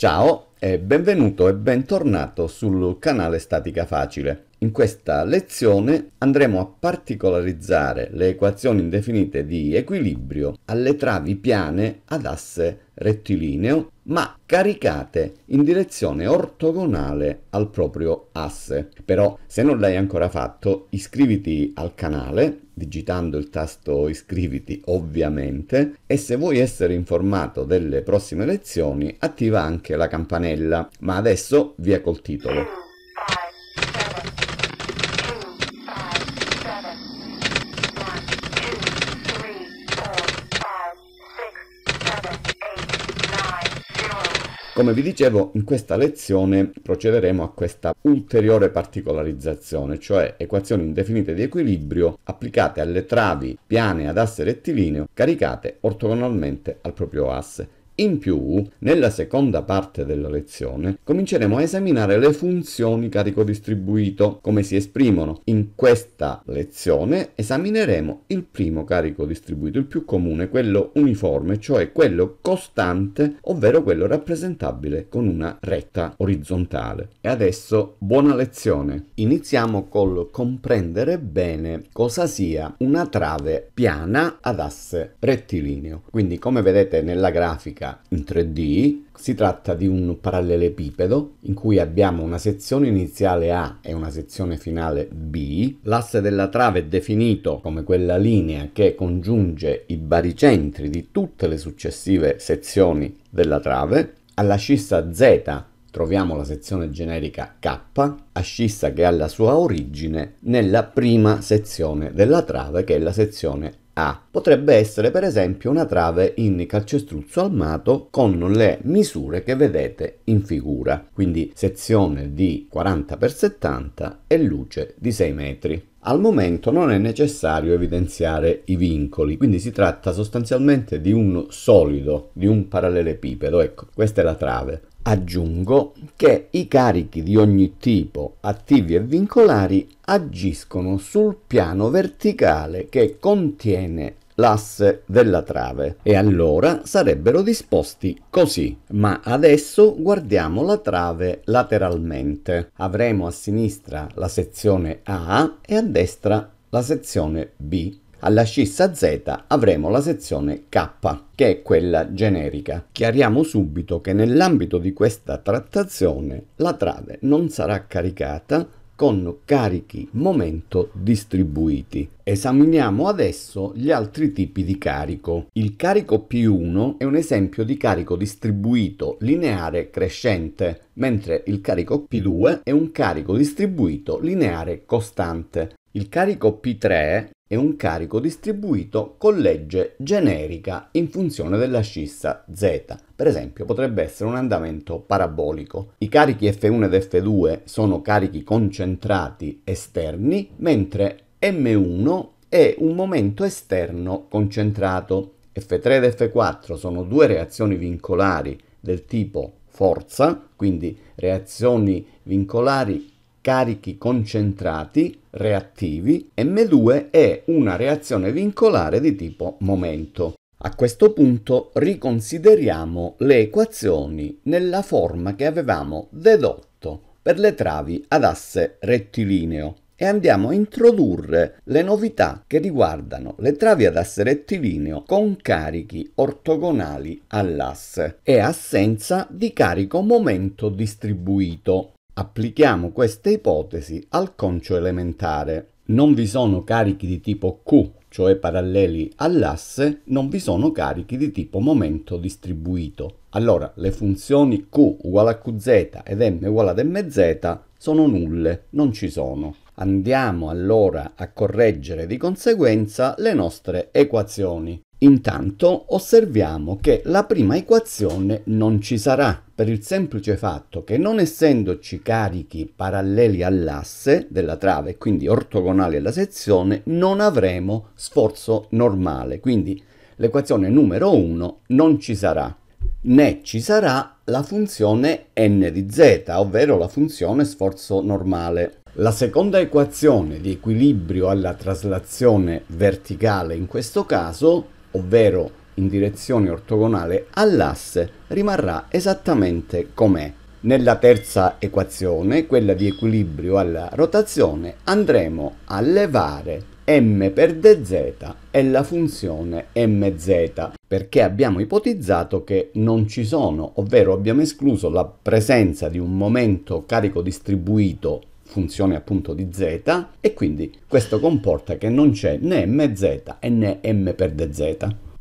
Ciao e benvenuto e bentornato sul canale Statica Facile. In questa lezione andremo a particolarizzare le equazioni indefinite di equilibrio alle travi piane ad asse rettilineo, ma caricate in direzione ortogonale al proprio asse. Però se non l'hai ancora fatto, iscriviti al canale digitando il tasto iscriviti ovviamente e se vuoi essere informato delle prossime lezioni attiva anche la campanella. Ma adesso via col titolo. Come vi dicevo, in questa lezione procederemo a questa ulteriore particolarizzazione, cioè equazioni indefinite di equilibrio applicate alle travi piane ad asse rettilineo caricate ortogonalmente al proprio asse. In più, nella seconda parte della lezione cominceremo a esaminare le funzioni carico distribuito, come si esprimono. In questa lezione esamineremo il primo carico distribuito, il più comune, quello uniforme, cioè quello costante, ovvero quello rappresentabile con una retta orizzontale. E adesso buona lezione! Iniziamo col comprendere bene cosa sia una trave piana ad asse rettilineo. Quindi come vedete nella grafica grafica in 3D. Si tratta di un parallelepipedo in cui abbiamo una sezione iniziale A e una sezione finale B. L'asse della trave è definito come quella linea che congiunge i baricentri di tutte le successive sezioni della trave. Alla scissa Z troviamo la sezione generica K, ascissa che ha la sua origine nella prima sezione della trave che è la sezione a. Potrebbe essere per esempio una trave in calcestruzzo armato con le misure che vedete in figura, quindi sezione di 40x70 e luce di 6 metri. Al momento non è necessario evidenziare i vincoli, quindi si tratta sostanzialmente di un solido, di un parallelepipedo, ecco, questa è la trave. Aggiungo che i carichi di ogni tipo, attivi e vincolari, agiscono sul piano verticale che contiene l'asse della trave e allora sarebbero disposti così ma adesso guardiamo la trave lateralmente avremo a sinistra la sezione A e a destra la sezione B alla scissa Z avremo la sezione K, che è quella generica. Chiariamo subito che nell'ambito di questa trattazione la trave non sarà caricata con carichi momento distribuiti. Esaminiamo adesso gli altri tipi di carico. Il carico P1 è un esempio di carico distribuito lineare crescente, mentre il carico P2 è un carico distribuito lineare costante. Il carico P3 è un carico distribuito con legge generica in funzione della scissa z. Per esempio potrebbe essere un andamento parabolico. I carichi F1 ed F2 sono carichi concentrati esterni, mentre M1 è un momento esterno concentrato. F3 ed F4 sono due reazioni vincolari del tipo forza, quindi reazioni vincolari carichi concentrati reattivi, M2 è una reazione vincolare di tipo momento. A questo punto riconsideriamo le equazioni nella forma che avevamo dedotto per le travi ad asse rettilineo e andiamo a introdurre le novità che riguardano le travi ad asse rettilineo con carichi ortogonali all'asse e assenza di carico momento distribuito. Applichiamo questa ipotesi al concio elementare. Non vi sono carichi di tipo Q, cioè paralleli all'asse, non vi sono carichi di tipo momento distribuito. Allora, le funzioni Q uguale a QZ ed M uguale ad MZ sono nulle, non ci sono. Andiamo allora a correggere di conseguenza le nostre equazioni. Intanto osserviamo che la prima equazione non ci sarà per il semplice fatto che non essendoci carichi paralleli all'asse della trave, quindi ortogonali alla sezione, non avremo sforzo normale, quindi l'equazione numero 1 non ci sarà, né ci sarà la funzione n di z, ovvero la funzione sforzo normale. La seconda equazione di equilibrio alla traslazione verticale in questo caso, ovvero in direzione ortogonale all'asse, rimarrà esattamente com'è. Nella terza equazione, quella di equilibrio alla rotazione, andremo a levare m per dz e la funzione mz perché abbiamo ipotizzato che non ci sono, ovvero abbiamo escluso la presenza di un momento carico distribuito funzione appunto di z e quindi questo comporta che non c'è né mz e né m per dz.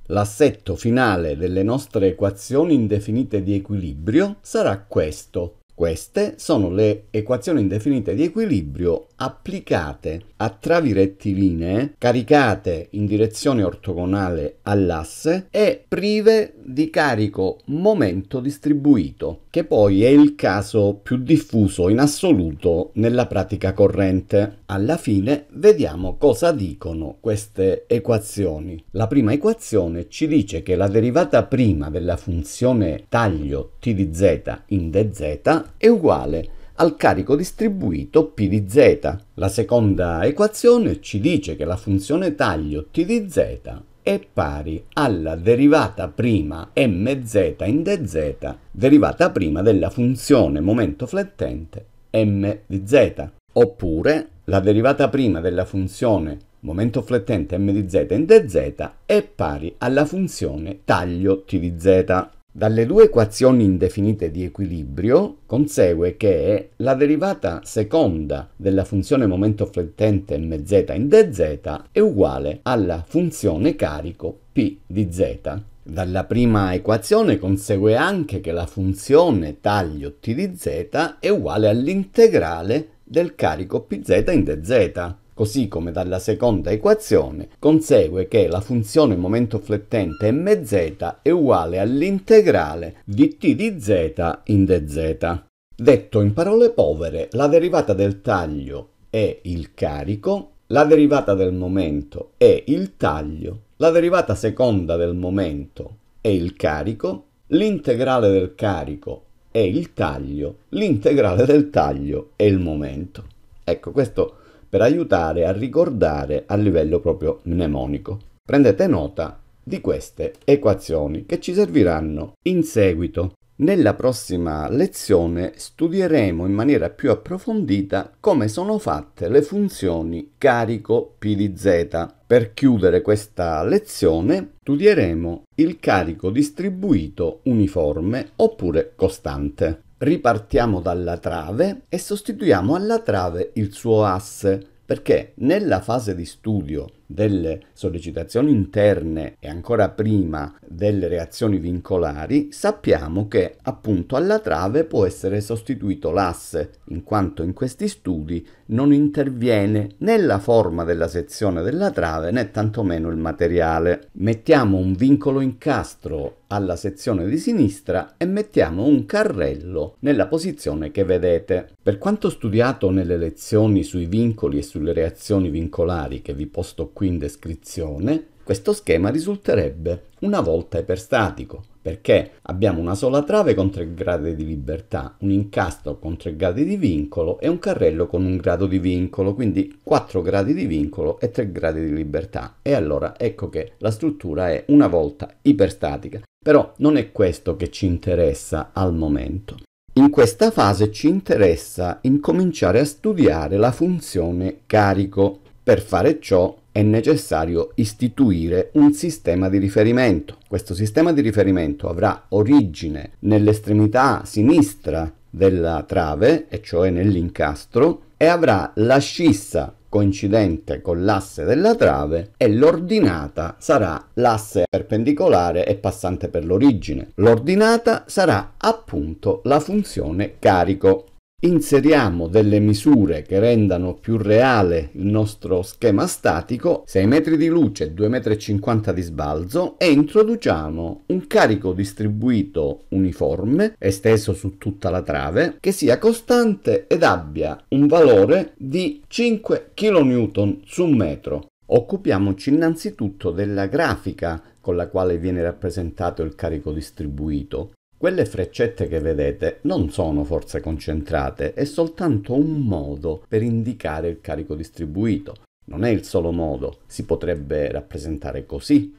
L'assetto finale delle nostre equazioni indefinite di equilibrio sarà questo, queste sono le equazioni indefinite di equilibrio applicate a travi rettilinee caricate in direzione ortogonale all'asse e prive di carico momento distribuito, che poi è il caso più diffuso in assoluto nella pratica corrente. Alla fine vediamo cosa dicono queste equazioni. La prima equazione ci dice che la derivata prima della funzione taglio t di z in dz è uguale al carico distribuito P di z. La seconda equazione ci dice che la funzione taglio T di z è pari alla derivata prima mz in dz, derivata prima della funzione momento flettente m di z, oppure la derivata prima della funzione momento flettente m di z in dz è pari alla funzione taglio t di z. Dalle due equazioni indefinite di equilibrio consegue che la derivata seconda della funzione momento flettente mz in dz è uguale alla funzione carico p di z. Dalla prima equazione consegue anche che la funzione taglio t di z è uguale all'integrale del carico pz in dz. Così come dalla seconda equazione consegue che la funzione momento flettente mz è uguale all'integrale di t di z in dz. Detto in parole povere, la derivata del taglio è il carico, la derivata del momento è il taglio, la derivata seconda del momento è il carico, l'integrale del carico è il taglio, l'integrale del taglio è il momento. Ecco, questo per aiutare a ricordare a livello proprio mnemonico. Prendete nota di queste equazioni che ci serviranno in seguito. Nella prossima lezione studieremo in maniera più approfondita come sono fatte le funzioni carico P di Z. Per chiudere questa lezione studieremo il carico distribuito uniforme oppure costante. Ripartiamo dalla trave e sostituiamo alla trave il suo asse perché nella fase di studio delle sollecitazioni interne e ancora prima delle reazioni vincolari sappiamo che appunto alla trave può essere sostituito l'asse in quanto in questi studi non interviene né la forma della sezione della trave né tantomeno il materiale. Mettiamo un vincolo incastro alla sezione di sinistra e mettiamo un carrello nella posizione che vedete. Per quanto studiato nelle lezioni sui vincoli e sulle reazioni vincolari che vi posto qui in descrizione, questo schema risulterebbe una volta iperstatico, perché abbiamo una sola trave con 3 gradi di libertà, un incasto con 3 gradi di vincolo e un carrello con un grado di vincolo, quindi 4 gradi di vincolo e 3 gradi di libertà. E allora ecco che la struttura è una volta iperstatica. Però non è questo che ci interessa al momento. In questa fase ci interessa incominciare a studiare la funzione carico. Per fare ciò è necessario istituire un sistema di riferimento. Questo sistema di riferimento avrà origine nell'estremità sinistra della trave, e cioè nell'incastro, e avrà la scissa coincidente con l'asse della trave e l'ordinata sarà l'asse perpendicolare e passante per l'origine. L'ordinata sarà appunto la funzione carico. Inseriamo delle misure che rendano più reale il nostro schema statico, 6 metri di luce, e 2,50 m di sbalzo e introduciamo un carico distribuito uniforme, esteso su tutta la trave, che sia costante ed abbia un valore di 5 kN su metro. Occupiamoci innanzitutto della grafica con la quale viene rappresentato il carico distribuito. Quelle freccette che vedete non sono forze concentrate, è soltanto un modo per indicare il carico distribuito. Non è il solo modo, si potrebbe rappresentare così,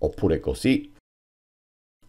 oppure così,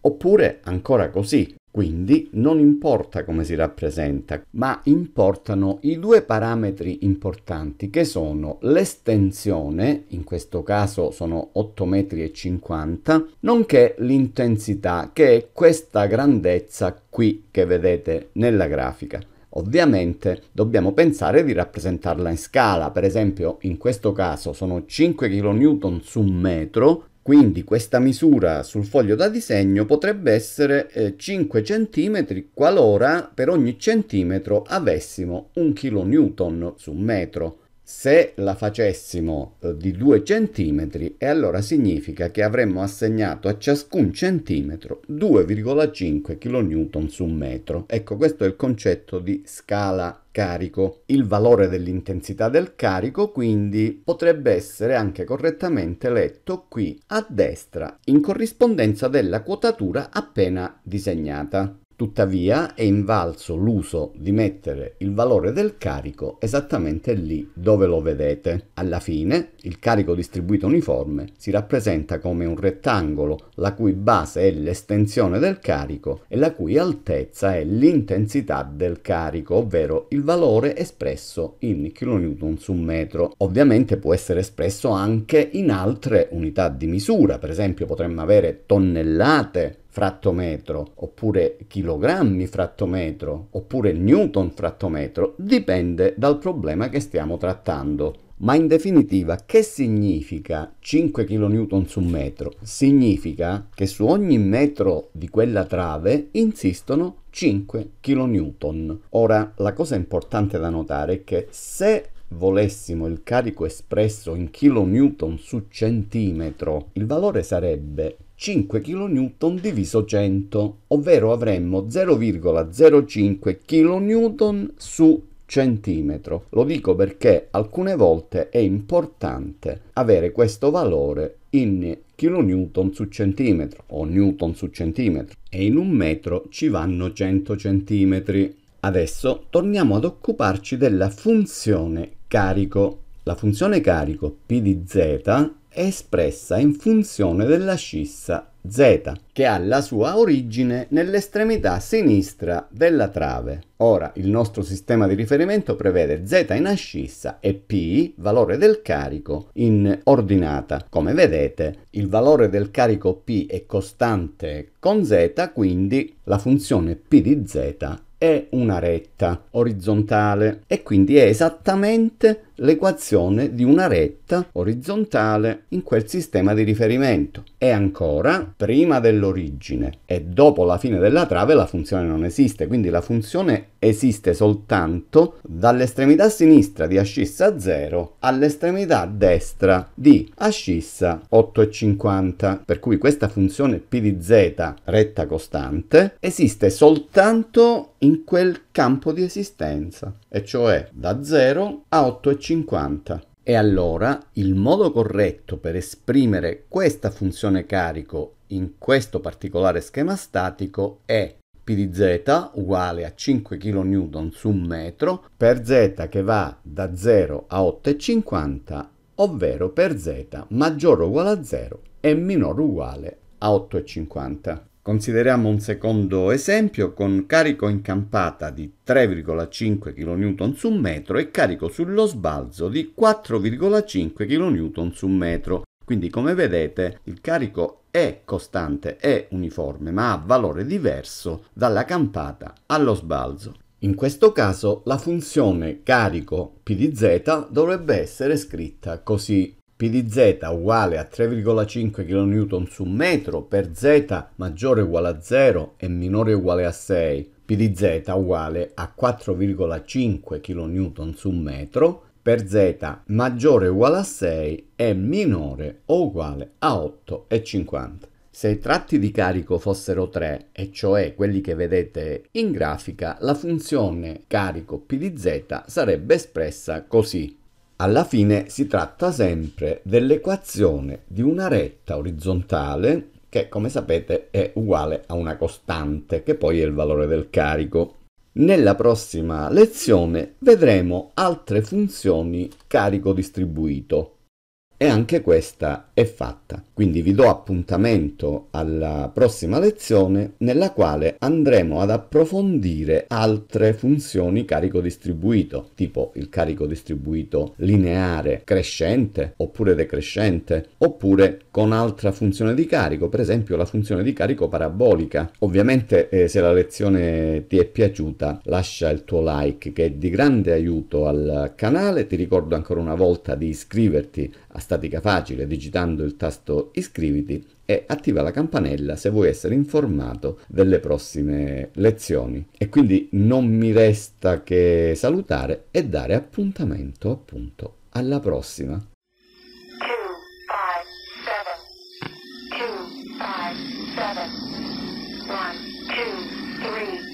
oppure ancora così, quindi non importa come si rappresenta, ma importano i due parametri importanti che sono l'estensione, in questo caso sono 8,50 m, nonché l'intensità, che è questa grandezza qui che vedete nella grafica. Ovviamente dobbiamo pensare di rappresentarla in scala, per esempio in questo caso sono 5 kN su un metro, quindi questa misura sul foglio da disegno potrebbe essere eh, 5 cm qualora per ogni centimetro avessimo 1 kN su metro. Se la facessimo eh, di 2 cm, e allora significa che avremmo assegnato a ciascun centimetro 2,5 kN su metro. Ecco, questo è il concetto di scala carico. Il valore dell'intensità del carico quindi potrebbe essere anche correttamente letto qui a destra in corrispondenza della quotatura appena disegnata. Tuttavia è invalso l'uso di mettere il valore del carico esattamente lì dove lo vedete. Alla fine il carico distribuito uniforme si rappresenta come un rettangolo la cui base è l'estensione del carico e la cui altezza è l'intensità del carico, ovvero il valore espresso in kN su metro. Ovviamente può essere espresso anche in altre unità di misura, per esempio potremmo avere tonnellate fratto metro, oppure chilogrammi fratto metro, oppure newton fratto metro, dipende dal problema che stiamo trattando. Ma in definitiva, che significa 5 kN su metro? Significa che su ogni metro di quella trave insistono 5 kN. Ora, la cosa importante da notare è che se volessimo il carico espresso in kN su centimetro, il valore sarebbe 5 kN diviso 100, ovvero avremmo 0,05 kN su centimetro. Lo dico perché alcune volte è importante avere questo valore in kN su centimetro o newton su centimetro e in un metro ci vanno 100 centimetri. Adesso torniamo ad occuparci della funzione carico la funzione carico P di z è espressa in funzione della scissa z, che ha la sua origine nell'estremità sinistra della trave. Ora, il nostro sistema di riferimento prevede z in ascissa e p, valore del carico, in ordinata. Come vedete, il valore del carico p è costante con z, quindi la funzione p di z è una retta orizzontale e quindi è esattamente l'equazione di una retta orizzontale in quel sistema di riferimento. E ancora, prima dell'origine e dopo la fine della trave la funzione non esiste, quindi la funzione esiste soltanto dall'estremità sinistra di ascissa 0 all'estremità destra di ascissa 8,50, per cui questa funzione p di z retta costante esiste soltanto in quel campo di esistenza, e cioè da 0 a 8,50. E allora il modo corretto per esprimere questa funzione carico in questo particolare schema statico è P di Z uguale a 5 kN su un metro per Z che va da 0 a 8,50, ovvero per Z maggiore o uguale a 0 e minore o uguale a 8,50. Consideriamo un secondo esempio con carico in campata di 3,5 kN su metro e carico sullo sbalzo di 4,5 kN su metro. Quindi come vedete il carico è costante, è uniforme, ma ha valore diverso dalla campata allo sbalzo. In questo caso la funzione carico P di z dovrebbe essere scritta così P di z uguale a 3,5 kN su metro per z maggiore o uguale a 0 e minore o uguale a 6, P di z uguale a 4,5 kN su metro per z maggiore o uguale a 6 e minore o uguale a 8,50. Se i tratti di carico fossero 3, e cioè quelli che vedete in grafica, la funzione carico P di z sarebbe espressa così. Alla fine si tratta sempre dell'equazione di una retta orizzontale che come sapete è uguale a una costante che poi è il valore del carico. Nella prossima lezione vedremo altre funzioni carico distribuito. E anche questa è fatta. Quindi vi do appuntamento alla prossima lezione nella quale andremo ad approfondire altre funzioni carico distribuito, tipo il carico distribuito lineare crescente oppure decrescente, oppure con altra funzione di carico, per esempio la funzione di carico parabolica. Ovviamente eh, se la lezione ti è piaciuta lascia il tuo like che è di grande aiuto al canale, ti ricordo ancora una volta di iscriverti a statica facile digitando il tasto iscriviti e attiva la campanella se vuoi essere informato delle prossime lezioni. E quindi non mi resta che salutare e dare appuntamento appunto alla prossima. Two, five, seven. One, two,